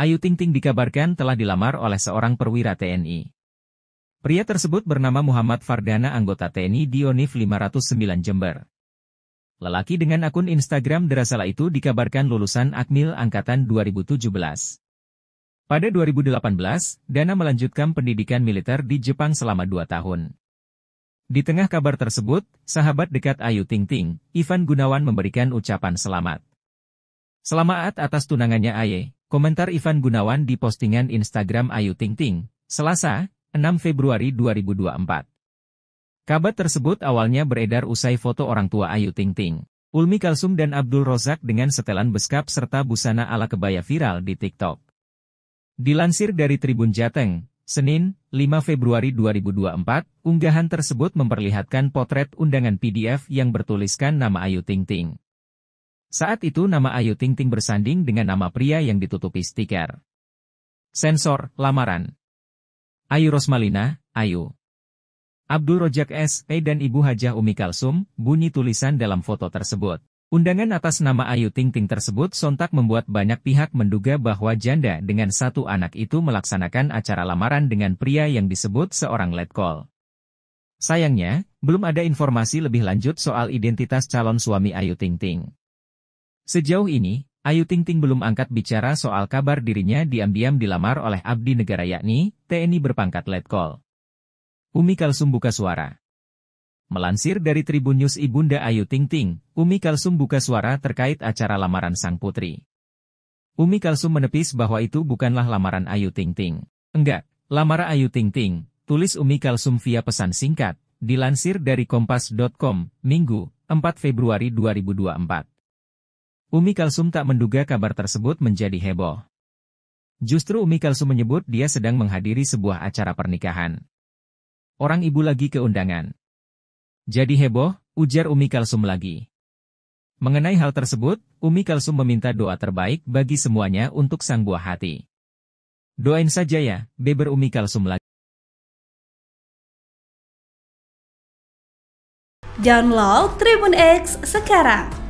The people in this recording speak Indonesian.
Ayu Ting Ting dikabarkan telah dilamar oleh seorang perwira TNI. Pria tersebut bernama Muhammad Fardana anggota TNI Dionif 509 Jember. Lelaki dengan akun Instagram Derasala itu dikabarkan lulusan Akmil Angkatan 2017. Pada 2018, Dana melanjutkan pendidikan militer di Jepang selama dua tahun. Di tengah kabar tersebut, sahabat dekat Ayu Ting Ting, Ivan Gunawan memberikan ucapan selamat. Selamat atas tunangannya Aye. Komentar Ivan Gunawan di postingan Instagram Ayu Ting Ting, Selasa, 6 Februari 2024. Kabar tersebut awalnya beredar usai foto orang tua Ayu Ting Ting, Ulmi Kalsum dan Abdul Rozak dengan setelan beskap serta busana ala kebaya viral di TikTok. Dilansir dari Tribun Jateng, Senin, 5 Februari 2024, unggahan tersebut memperlihatkan potret undangan PDF yang bertuliskan nama Ayu Ting Ting. Saat itu nama Ayu Ting Ting bersanding dengan nama pria yang ditutupi stiker. Sensor, lamaran. Ayu Rosmalina, Ayu. Abdul Rojak S.P. dan Ibu Hajah Umi Kalsum, bunyi tulisan dalam foto tersebut. Undangan atas nama Ayu Ting Ting tersebut sontak membuat banyak pihak menduga bahwa janda dengan satu anak itu melaksanakan acara lamaran dengan pria yang disebut seorang letkol. Sayangnya, belum ada informasi lebih lanjut soal identitas calon suami Ayu Ting Ting. Sejauh ini, Ayu Ting Ting belum angkat bicara soal kabar dirinya diam-diam dilamar oleh abdi negara yakni TNI berpangkat Letkol. Umi Kalsum buka suara. Melansir dari Tribun News Ibunda Ayu Ting Ting, Umi Kalsum buka suara terkait acara lamaran sang putri. Umi Kalsum menepis bahwa itu bukanlah lamaran Ayu Ting Ting. Enggak, lamaran Ayu Ting Ting, tulis Umi Kalsum via pesan singkat, dilansir dari kompas.com, Minggu, 4 Februari 2024. Umi Kalsum tak menduga kabar tersebut menjadi heboh. Justru Umi Kalsum menyebut dia sedang menghadiri sebuah acara pernikahan. Orang ibu lagi ke undangan. Jadi heboh, ujar Umi Kalsum lagi. Mengenai hal tersebut, Umi Kalsum meminta doa terbaik bagi semuanya untuk sang buah hati. Doain saja ya, beber Umi Kalsum lagi. Download Tribun X sekarang